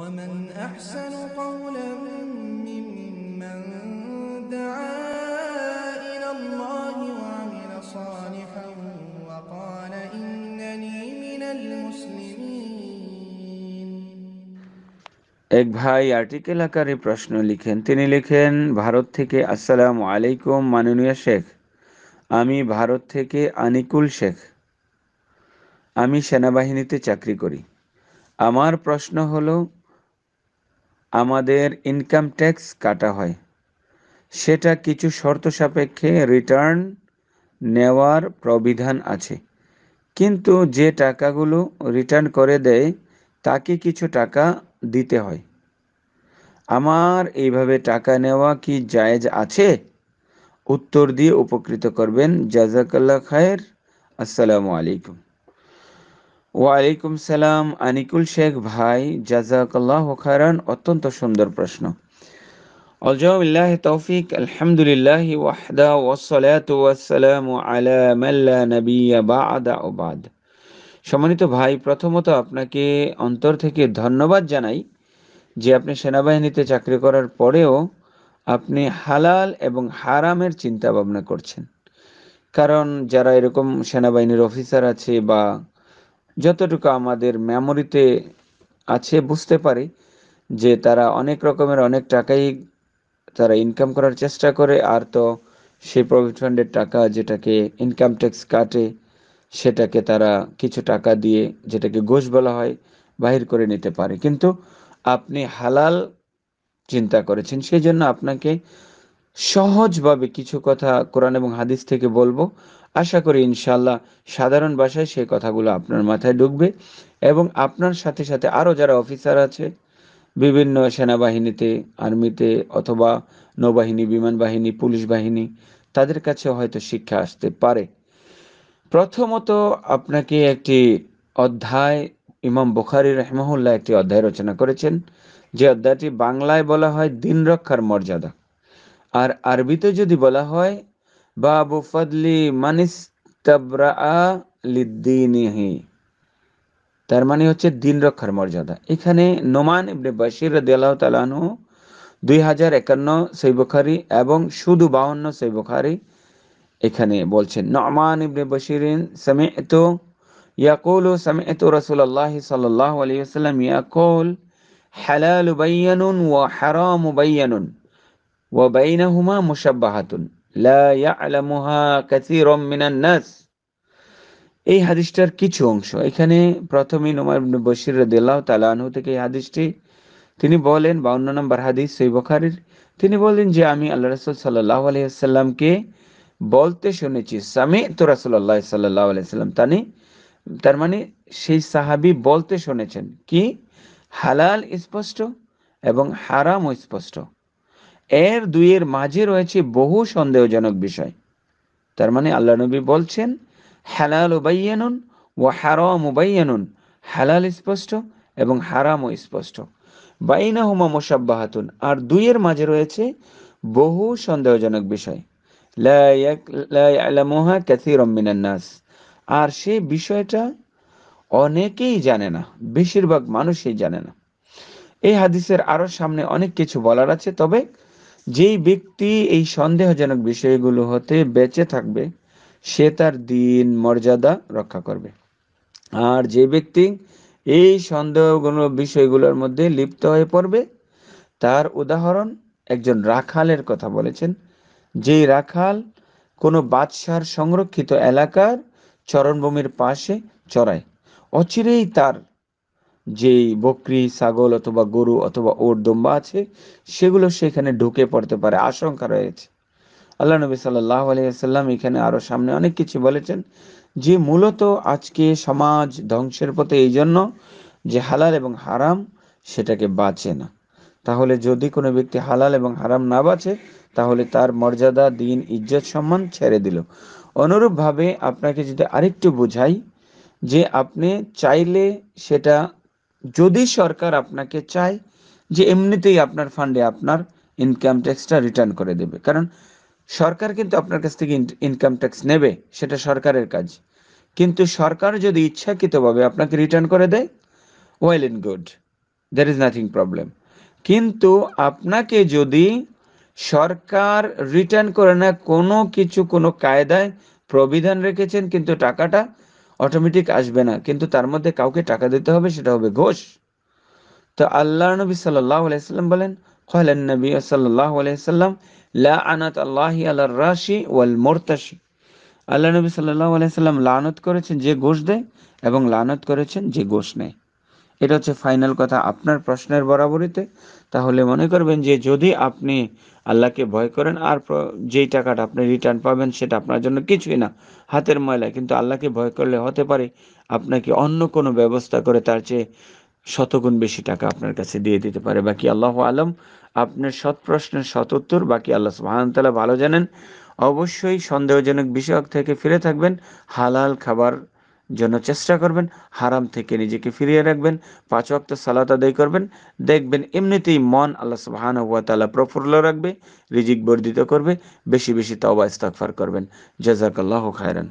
ومن أحسن قولا ممن دعا إلى الله وعمل صالحا وقال إنني من المسلمين এক ভাই আর্টিকেল আকারে প্রশ্ন লিখেন তিনি লিখেন ভারত থেকে আসসালামু আলাইকুম মাননীয় শেখ আমি ভারত থেকে আনিকুল শেখ আমি সেনাবাহিনীতে চাকরি করি আমার প্রশ্ন হলো আমাদের ইনকাম ট্যাক্স কাটা হয় সেটা কিছু শর্ত সাপেক্ষে রিটার্ন নেওয়ার প্রবিধান আছে কিন্তু যে টাকাগুলো রিটার্ন করে দেয় তাকে কিছু টাকা দিতে হয় আমার এইভাবে টাকা নেওয়া কি জায়েজ আছে উত্তর দিয়ে উপকৃত করবেন জাজাকাল্লা খায়ের আসসালামু আলাইকুম ওয়ালাইকুম সালাম আনিকুল শেখ ভাই জাজাকাল্লাহ খারান অত্যন্ত সুন্দর প্রশ্ন আলজাউল্লাহ তৌফিক আলহামদুলিল্লাহ ওয়াহদা ওয়াসসালাতু ওয়াসসালামু আলা মান লা নাবিয়্যা বা'দা ওবাদ সম্মানিত ভাই প্রথমত আপনাকে অন্তর থেকে ধন্যবাদ জানাই যে আপনি সেনাবাহিনীতে চাকরি করার পরেও আপনি হালাল এবং হারামের চিন্তা ভাবনা করছেন কারণ যারা এরকম সেনাবাহিনীর অফিসার আছে বা যতটুকু আমাদের মেমোরিতে আছে বুঝতে পারি যে তারা অনেক রকমের অনেক টাকাই তারা ইনকাম করার চেষ্টা করে আর তো সেই প্রভিড ফান্ডের টাকা যেটাকে ইনকাম ট্যাক্স কাটে সেটাকে তারা কিছু টাকা দিয়ে যেটাকে ঘোষ বলা হয় বাহির করে নিতে পারে কিন্তু আপনি হালাল চিন্তা করেছেন সেই জন্য আপনাকে সহজভাবে কিছু কথা কোরআন এবং হাদিস থেকে বলবো আশা করি ইনশাল্লাহ সাধারণ ভাষায় সেই কথাগুলো আপনার মাথায় ঢুকবে এবং আপনার সাথে সাথে আরও যারা অফিসার আছে বিভিন্ন সেনাবাহিনীতে আর্মিতে অথবা নৌবাহিনী বিমান বাহিনী পুলিশ বাহিনী তাদের কাছে হয়তো শিক্ষা আসতে পারে প্রথমত আপনাকে একটি অধ্যায় ইমাম বুখারি রহমাহুল্লাহ একটি অধ্যায় রচনা করেছেন যে অধ্যায়টি বাংলায় বলা হয় দিন রক্ষার মর্যাদা আর আরবিতে যদি বলা হয় বাবু ফাদলি মানিস লিদ্দিনিহি তার মানে হচ্ছে দিন রক্ষার মর্যাদা এখানে নোমান ইবনে বাশির রাদিয়াল্লাহু তাআলাহু দুই হাজার একান্ন সৈবখারি এবং শুধু বাহান্ন সৈবখারি এখানে বলছেন নমান ইবনে বশিরিন সামি'তু ইয়াকুলু সামি'তু রাসূলুল্লাহি আল্লাহ সাল্লাহ ওয়াসাল্লাম ইয়াকুল হালালু বাইয়ানুন ওয়া হারামু বাইয়ানুন ওয়াবাইনাহুমা মুশাব্বাহাতুন লা ইয়ালামুহা কাসীরুম মিনান নাস এই হাদিসটার কিছু অংশ এখানে প্রথমে নোমার বশির রাদিয়াল্লাহু তাআলা আনহু থেকে এই হাদিসটি তিনি বলেন 52 নম্বর হাদিস সহিহ বুখারীর তিনি বলেন যে আমি আল্লাহ রাসূল সাল্লাল্লাহু আলাইহি ওয়াসাল্লামকে বলতে শুনেছি সামি তো রাসূলুল্লাহ সাল্লাল্লাহু আলাইহি ওয়াসাল্লাম তানি তার মানে সেই সাহাবী বলতে শুনেছেন কি হালাল স্পষ্ট এবং হারাম স্পষ্ট এর দুইয়ের মাঝে রয়েছে বহু সন্দেহজনক বিষয় তার মানে আল্লাহ নবী বলছেন হালাল উবাইয়ানুন ও হারাম উবাইয়ানুন হালাল স্পষ্ট এবং ও স্পষ্ট বাইনা হুমা মোসাব্বাহাতুন আর দুইয়ের মাঝে রয়েছে বহু সন্দেহজনক বিষয় লামোহা ক্যাথি আর সে বিষয়টা অনেকেই জানে না বেশিরভাগ মানুষই জানে না এই হাদিসের আরো সামনে অনেক কিছু বলার আছে তবে যেই ব্যক্তি এই সন্দেহজনক বিষয়গুলো হতে বেঁচে থাকবে সে তার দিন মর্যাদা রক্ষা করবে আর যে ব্যক্তি এই সন্দেহগুলো বিষয়গুলোর মধ্যে লিপ্ত হয়ে পড়বে তার উদাহরণ একজন রাখালের কথা বলেছেন যেই রাখাল কোনো বাদশার সংরক্ষিত এলাকার চরণভূমির পাশে চড়ায় অচিরেই তার যেই বকরি ছাগল অথবা গরু অথবা ওর দম্বা আছে সেগুলো সেখানে ঢুকে পড়তে পারে আশঙ্কা রয়েছে আল্লাহ নবী সাল্লাহ আলিয়াল্লাম এখানে আরও সামনে অনেক কিছু বলেছেন যে মূলত আজকে সমাজ ধ্বংসের পথে এই জন্য যে হালাল এবং হারাম সেটাকে বাঁচে না তাহলে যদি কোনো ব্যক্তি হালাল এবং হারাম না বাঁচে তাহলে তার মর্যাদা দিন ইজ্জত সম্মান ছেড়ে দিল অনুরূপভাবে আপনাকে যদি আরেকটু বোঝাই যে আপনি চাইলে সেটা যদি সরকার আপনাকে চায় যে এমনিতেই আপনার ফান্ডে আপনার ইনকাম ট্যাক্সটা রিটার্ন করে দেবে কারণ সরকার কিন্তু আপনার কাছ থেকে ইনকাম ট্যাক্স নেবে সেটা সরকারের কাজ কিন্তু সরকার যদি ইচ্ছাকৃতভাবে আপনাকে রিটার্ন করে দেয় well in good there is nothing problem কিন্তু আপনাকে যদি সরকার রিটার্ন করে না কোনো কিছু কোনো কায়দায় প্রবিধান রেখেছেন কিন্তু টাকাটা অটোমেটিক আসবে না কিন্তু তার মধ্যে কাউকে টাকা দিতে হবে সেটা হবে ঘোষ তো আল্লাহ নবী সাল্লাহ আলাইসাল্লাম বলেন কলেন নবী সাল্লাহ আলাইসাল্লাম লা আনাত আল্লাহ আল্লাহ রাশি ওয়াল মোরতাশি আল্লাহ নবী সাল্লাহ আলাইসাল্লাম লানত করেছেন যে ঘোষ দেয় এবং লানত করেছেন যে ঘোষ নেয় এটা হচ্ছে ফাইনাল কথা আপনার প্রশ্নের বরাবরিতে তাহলে মনে করবেন যে যদি আপনি আল্লাহকে ভয় করেন আর যেই টাকাটা আপনি রিটার্ন পাবেন সেটা আপনার জন্য কিছুই না হাতের ময়লা কিন্তু আল্লাহকে ভয় করলে হতে পারে আপনাকে অন্য কোনো ব্যবস্থা করে তার চেয়ে শতগুণ বেশি টাকা আপনার কাছে দিয়ে দিতে পারে বাকি আল্লাহ আলম আপনার সৎ প্রশ্নের সৎ উত্তর বাকি আল্লাহ সুহানতালা ভালো জানেন অবশ্যই সন্দেহজনক বিষয়ক থেকে ফিরে থাকবেন হালাল খাবার জন্য চেষ্টা করবেন হারাম থেকে নিজেকে ফিরিয়ে রাখবেন পাঁচ ওয়াক্ত সালাত আদায় করবেন দেখবেন এমনিতেই মন আল্লাহ সুবাহান হুয়া তালা প্রফুল্ল রাখবে রিজিক বর্ধিত করবে বেশি বেশি তাওবা ইস্তাকফার করবেন জাজাকাল্লাহ খায়রান